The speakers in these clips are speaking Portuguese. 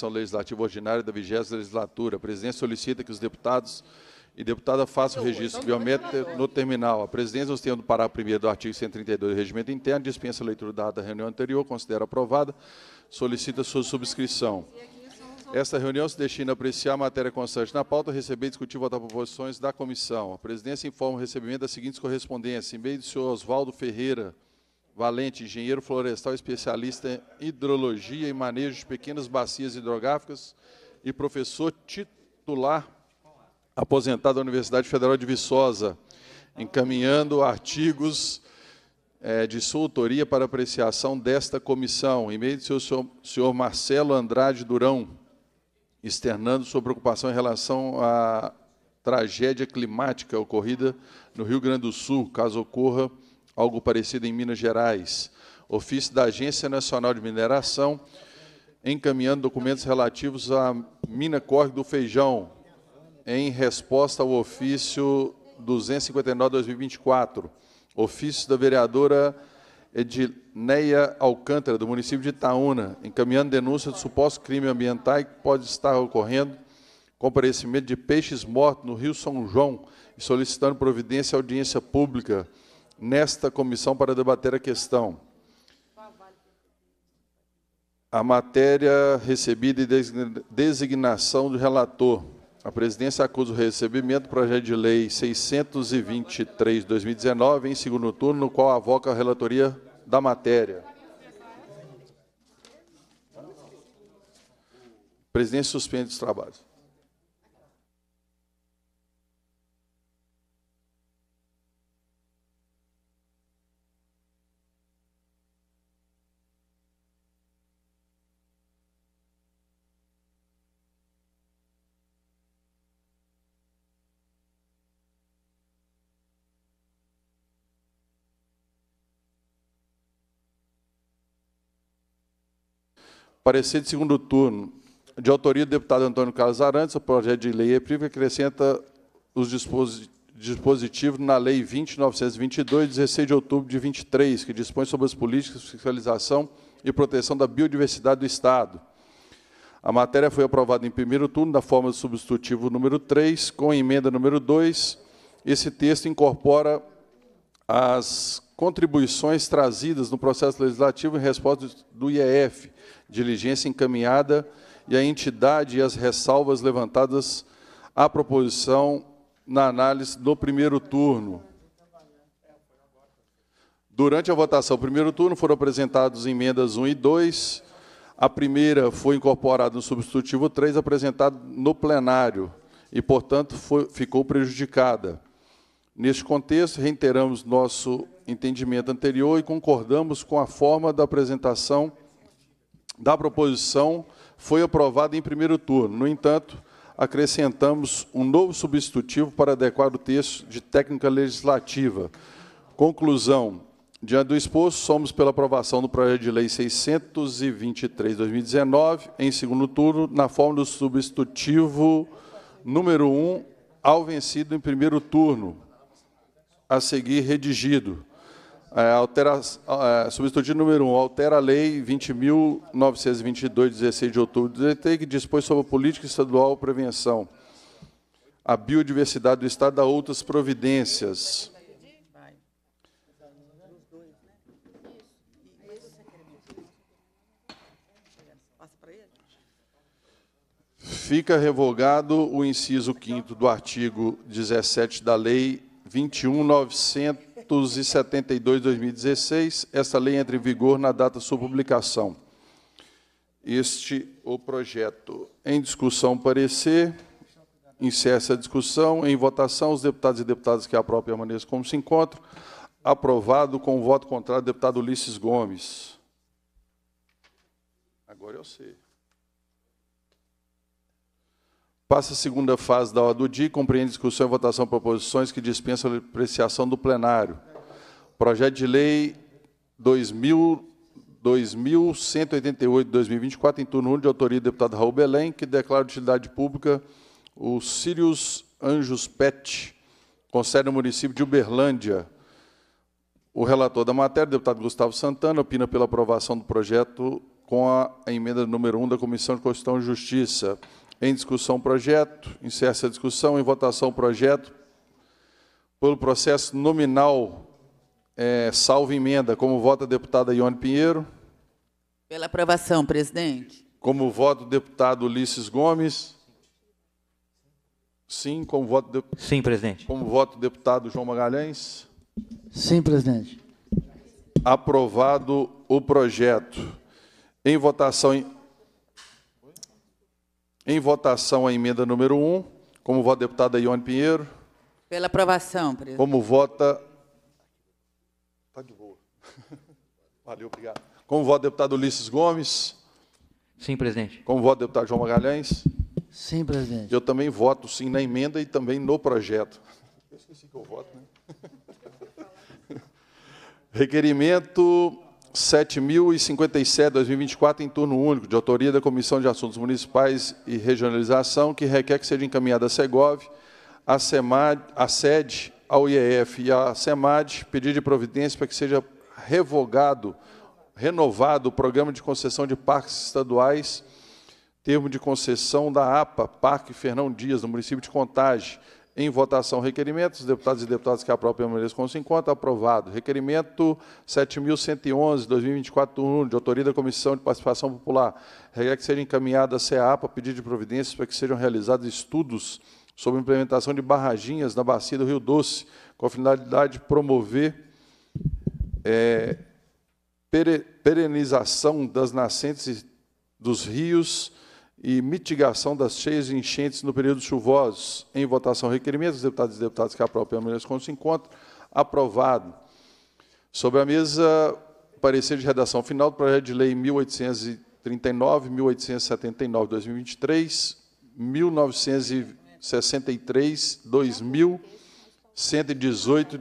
sessão legislativa ordinária da 20 legislatura. A presidência solicita que os deputados e deputada façam o então, registro biométrico então no terminal. A presidência, nos termos do parágrafo 1 do artigo 132 do regimento interno, dispensa a leitura dada da reunião anterior, considera aprovada, solicita sua subscrição. Esta reunião se destina a apreciar a matéria constante na pauta, receber e discutir votar proposições da comissão. A presidência informa o recebimento das seguintes correspondências. Em meio do senhor Oswaldo Ferreira, Valente, engenheiro florestal, especialista em hidrologia e manejo de pequenas bacias hidrográficas e professor titular aposentado da Universidade Federal de Viçosa, encaminhando artigos é, de sua autoria para apreciação desta comissão. Em meio do seu senhor, senhor Marcelo Andrade Durão, externando sua preocupação em relação à tragédia climática ocorrida no Rio Grande do Sul, caso ocorra algo parecido em Minas Gerais. Ofício da Agência Nacional de Mineração, encaminhando documentos relativos à mina Corre do Feijão, em resposta ao ofício 259-2024, ofício da vereadora Edneia Alcântara, do município de Itaúna, encaminhando denúncia de suposto crime ambiental que pode estar ocorrendo, comparecimento de peixes mortos no Rio São João, e solicitando providência à audiência pública nesta comissão para debater a questão. A matéria recebida e designação do relator. A presidência acusa o recebimento do projeto de lei 623/2019 em segundo turno, no qual avoca a relatoria da matéria. A presidência suspende os trabalhos. Parecer de segundo turno, de autoria do deputado Antônio Carlos Arantes, o projeto de lei EPRIV acrescenta os dispositivos na Lei 20.922, 16 de outubro de 23, que dispõe sobre as políticas de fiscalização e proteção da biodiversidade do Estado. A matéria foi aprovada em primeiro turno, da forma do substitutivo número 3, com emenda número 2. Esse texto incorpora as contribuições trazidas no processo legislativo em resposta do IEF, diligência encaminhada e a entidade e as ressalvas levantadas à proposição na análise do primeiro turno. Durante a votação do primeiro turno, foram apresentadas emendas 1 e 2. A primeira foi incorporada no substitutivo 3, apresentado no plenário, e, portanto, foi, ficou prejudicada. Neste contexto, reiteramos nosso entendimento anterior e concordamos com a forma da apresentação da proposição foi aprovada em primeiro turno. No entanto, acrescentamos um novo substitutivo para adequar o texto de técnica legislativa. Conclusão. Diante do exposto, somos pela aprovação do projeto de lei 623/2019 em segundo turno, na forma do substitutivo número 1 ao vencido em primeiro turno a seguir redigido. É, altera, é, substitutivo número 1, um, altera a Lei 20.922, 16 de outubro de DT, que dispõe sobre a política estadual de prevenção, a biodiversidade do Estado a outras providências. Fica revogado o inciso 5 do artigo 17 da Lei 21.972-2016. Esta lei entra em vigor na data de sua publicação. Este o projeto. Em discussão, parecer. Encerra essa discussão. Em votação, os deputados e deputadas que aprovam permaneçam como se encontram. Aprovado com o voto contrário do deputado Ulisses Gomes. Agora eu sei. Passa a segunda fase da ordem do dia e compreende discussão e é votação de proposições que dispensam a apreciação do plenário. Projeto de Lei 2188 2024, em turno 1, de autoria do deputado Raul Belém, que declara de utilidade pública o Sirius Anjos PET, com sede no município de Uberlândia. O relator da matéria, deputado Gustavo Santana, opina pela aprovação do projeto com a emenda número 1 da Comissão de Constituição e Justiça. Em discussão, projeto. Encerra a discussão. Em votação, projeto. Pelo processo nominal, é, salvo emenda, como vota a deputada Ione Pinheiro. Pela aprovação, presidente. Como voto o deputado Ulisses Gomes. Sim, como voto. De... Sim, presidente. Como voto o deputado João Magalhães. Sim, presidente. Aprovado o projeto. Em votação. Em... Em votação a emenda número 1. Como vota a deputada Ione Pinheiro? Pela aprovação, presidente. Como vota. Está de boa. Valeu, obrigado. Como vota o deputado Ulisses Gomes? Sim, presidente. Como vota o deputado João Magalhães? Sim, presidente. Eu também voto sim na emenda e também no projeto. Eu esqueci que eu voto, né? Requerimento 7.057, 2024, em turno único, de autoria da Comissão de Assuntos Municipais e Regionalização, que requer que seja encaminhada à SEGOV, à, CEMAD, à SED, ao IEF e à SEMAD, pedido de providência para que seja revogado, renovado o programa de concessão de parques estaduais, termo de concessão da APA, Parque Fernão Dias, no município de Contagem, em votação, requerimento. deputados e deputadas que aprovem permaneçam com 50. Aprovado. Requerimento 7.111, 2024, de autoria da Comissão de Participação Popular. Requer que seja encaminhada à CEA para pedir de providências para que sejam realizados estudos sobre implementação de barraginhas na bacia do Rio Doce, com a finalidade de promover é, perenização das nascentes dos rios e mitigação das cheias e enchentes no período chuvoso. Em votação, requerimento dos deputados e deputadas que aprovam a maneira como se encontra. Aprovado. Sobre a mesa, parecer de redação final do projeto de lei 1839, 1879, 2023, 1963, 2000, 118,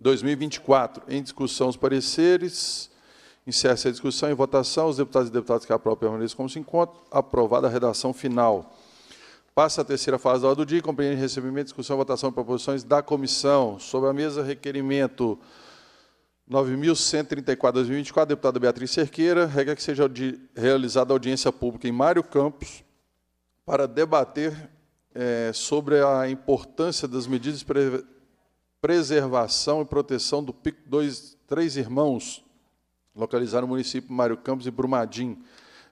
2024. Em discussão, os pareceres. Encerra-se a discussão e votação. Os deputados e deputadas que aprovam permaneçam como se encontram. Aprovada a redação final. Passa a terceira fase da hora do dia, compreende recebimento, discussão, votação e proposições da comissão. Sobre a mesa, requerimento 9.134-2024, deputada Beatriz Cerqueira, regra que seja realizada audiência pública em Mário Campos para debater é, sobre a importância das medidas de pre preservação e proteção do PIC 2 Três Irmãos, localizar no município Mário Campos e Brumadinho.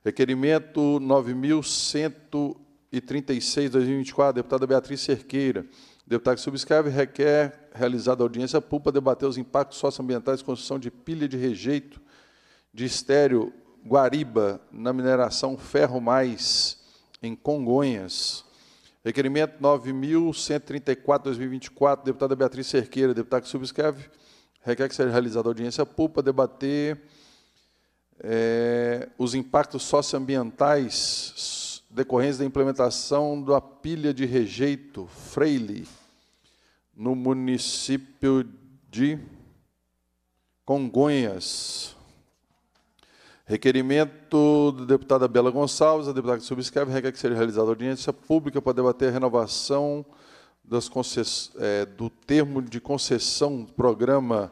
Requerimento 9136 2024, deputada Beatriz Cerqueira. Deputado que subscreve requer realizada audiência pública debater os impactos socioambientais construção de pilha de rejeito de estéreo Guariba na mineração Ferro Mais em Congonhas. Requerimento 9134/2024, deputada Beatriz Cerqueira, deputado que subscreve requer que seja realizada audiência pública para debater é, os impactos socioambientais decorrentes da implementação da pilha de rejeito Freire no município de Congonhas. Requerimento do deputada Bela Gonçalves, a deputada que subscreve, requer que seja realizada audiência pública para debater a renovação das concess... é, do termo de concessão, programa,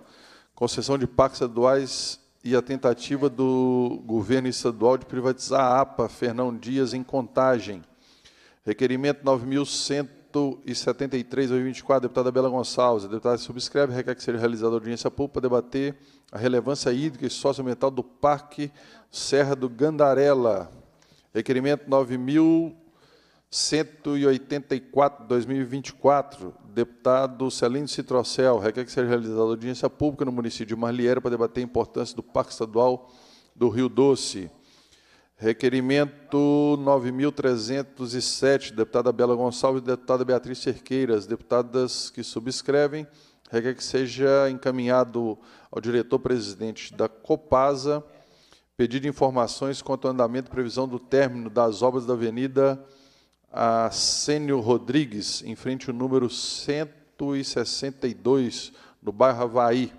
concessão de parques estaduais e a tentativa do governo estadual de privatizar a APA, Fernão Dias, em contagem. Requerimento 9173, 2024, deputada Bela Gonçalves. A deputada subscreve, requer que seja realizada audiência pública para debater a relevância hídrica e socioambiental do Parque Serra do Gandarela. Requerimento 9000 184, 2024, deputado Celino Citrocel, requer que seja realizada audiência pública no município de Marlieira para debater a importância do Parque Estadual do Rio Doce. Requerimento 9.307, deputada Bela Gonçalves e deputada Beatriz Cerqueiras, deputadas que subscrevem, requer que seja encaminhado ao diretor-presidente da Copasa pedido de informações quanto ao andamento e previsão do término das obras da Avenida a Sênio Rodrigues, em frente ao número 162, no bairro Havaí.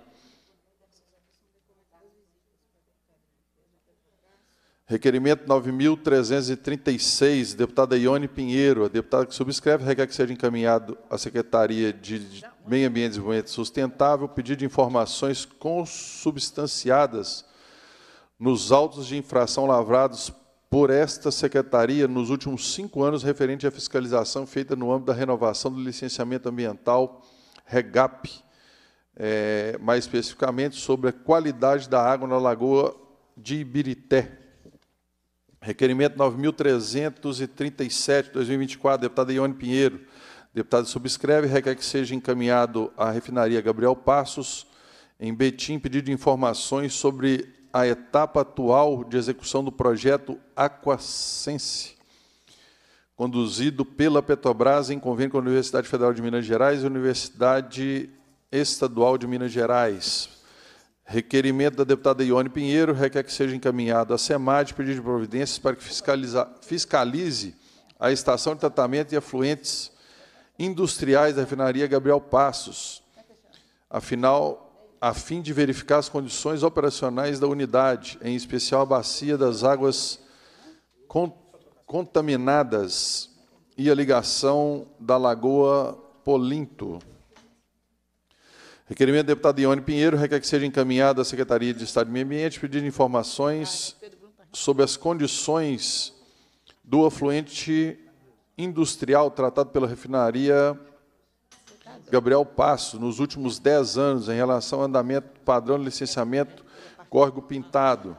Requerimento 9.336, deputada Ione Pinheiro. A deputada que subscreve requer que seja encaminhado à Secretaria de Meio Ambiente e Desenvolvimento Sustentável pedido de informações consubstanciadas nos autos de infração lavrados por esta secretaria nos últimos cinco anos referente à fiscalização feita no âmbito da renovação do licenciamento ambiental REGAP, é, mais especificamente sobre a qualidade da água na Lagoa de Ibirité. Requerimento 9.337, 2024, deputada Ione Pinheiro. Deputado subscreve, requer que seja encaminhado à refinaria Gabriel Passos, em Betim, pedido de informações sobre a etapa atual de execução do projeto Aquacense, conduzido pela Petrobras em convênio com a Universidade Federal de Minas Gerais e a Universidade Estadual de Minas Gerais. Requerimento da deputada Ione Pinheiro requer que seja encaminhado à SEMAD pedido de providências para que fiscalize a estação de tratamento de afluentes industriais da refinaria Gabriel Passos. Afinal, a fim de verificar as condições operacionais da unidade, em especial a bacia das águas con contaminadas e a ligação da Lagoa Polinto. Requerimento do deputado Ione Pinheiro requer que seja encaminhado à Secretaria de Estado do Meio Ambiente pedindo informações sobre as condições do afluente industrial tratado pela refinaria Gabriel Passo, nos últimos 10 anos, em relação ao andamento padrão de licenciamento, córrego pintado.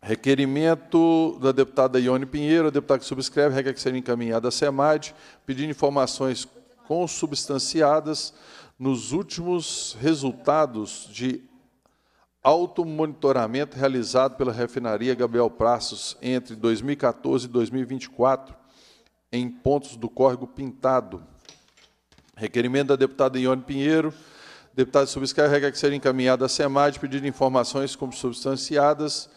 Requerimento da deputada Ione Pinheiro, a deputada que subscreve, requer que seja encaminhada à SEMAD, pedindo informações consubstanciadas nos últimos resultados de automonitoramento realizado pela refinaria Gabriel Praços entre 2014 e 2024 em pontos do córrego Pintado Requerimento da deputada Ione Pinheiro. Deputado, subscreve que seja encaminhada à SEMAD pedindo informações como substanciadas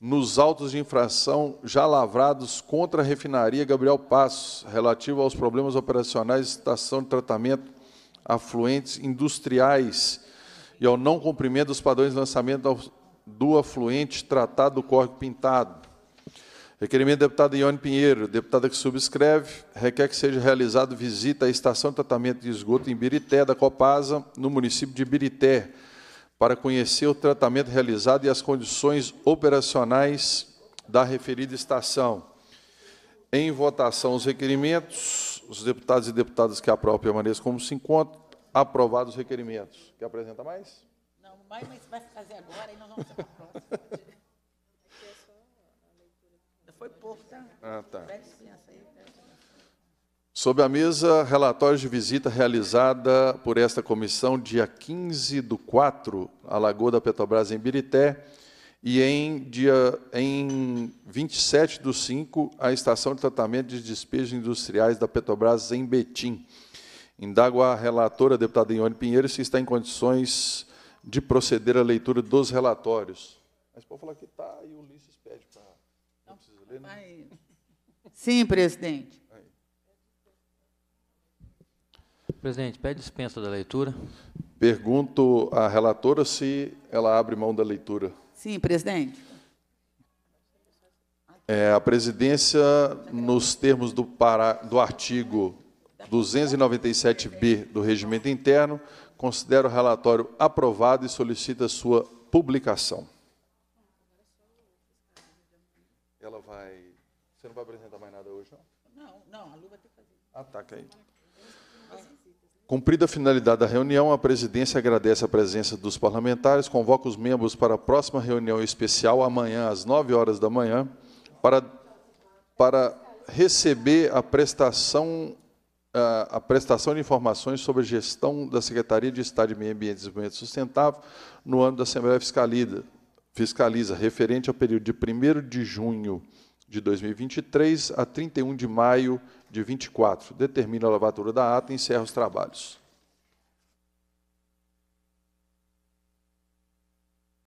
nos autos de infração já lavrados contra a refinaria Gabriel Passos, relativo aos problemas operacionais de estação de tratamento afluentes industriais e ao não cumprimento dos padrões de lançamento do afluente tratado do córrego pintado. Requerimento do deputado Ione Pinheiro, deputada que subscreve, requer que seja realizado visita à estação de tratamento de esgoto em Birité, da Copasa, no município de Birité, para conhecer o tratamento realizado e as condições operacionais da referida estação. Em votação os requerimentos, os deputados e deputadas que aprovam permaneçam como se encontram, aprovados os requerimentos. Quer apresentar mais? Não, mais, mas vai fazer agora e nós vamos para a próxima. Foi pouco, tá? Ah, tá. Sob a mesa, relatórios de visita realizada por esta comissão dia 15 do 4, à Lagoa da Petrobras, em Birité, e em, dia, em 27 do 5, à Estação de Tratamento de Despejos Industriais da Petrobras, em Betim. Indago a relatora, a deputada Ione Pinheiro, se está em condições de proceder à leitura dos relatórios. Mas pode falar que está e o Ulisses pede para... Não precisa ler, né? não? Aí. Sim, presidente. Presidente, pede dispensa da leitura. Pergunto à relatora se ela abre mão da leitura. Sim, presidente. É, a presidência, nos termos do, para, do artigo 297b do Regimento Interno, considera o relatório aprovado e solicita sua publicação. Você não vai apresentar mais nada hoje, não? Não, não, a Lu vai ter que fazer. Ah, tá, que Cumprida a finalidade da reunião, a presidência agradece a presença dos parlamentares, convoca os membros para a próxima reunião especial, amanhã, às 9 horas da manhã, para, para receber a prestação, a prestação de informações sobre a gestão da Secretaria de Estado de Meio Ambiente e Desenvolvimento Sustentável no âmbito da Assembleia Fiscaliza, fiscaliza referente ao período de 1 de junho de 2023 a 31 de maio de 24. Determina a lavatura da ata e encerra os trabalhos.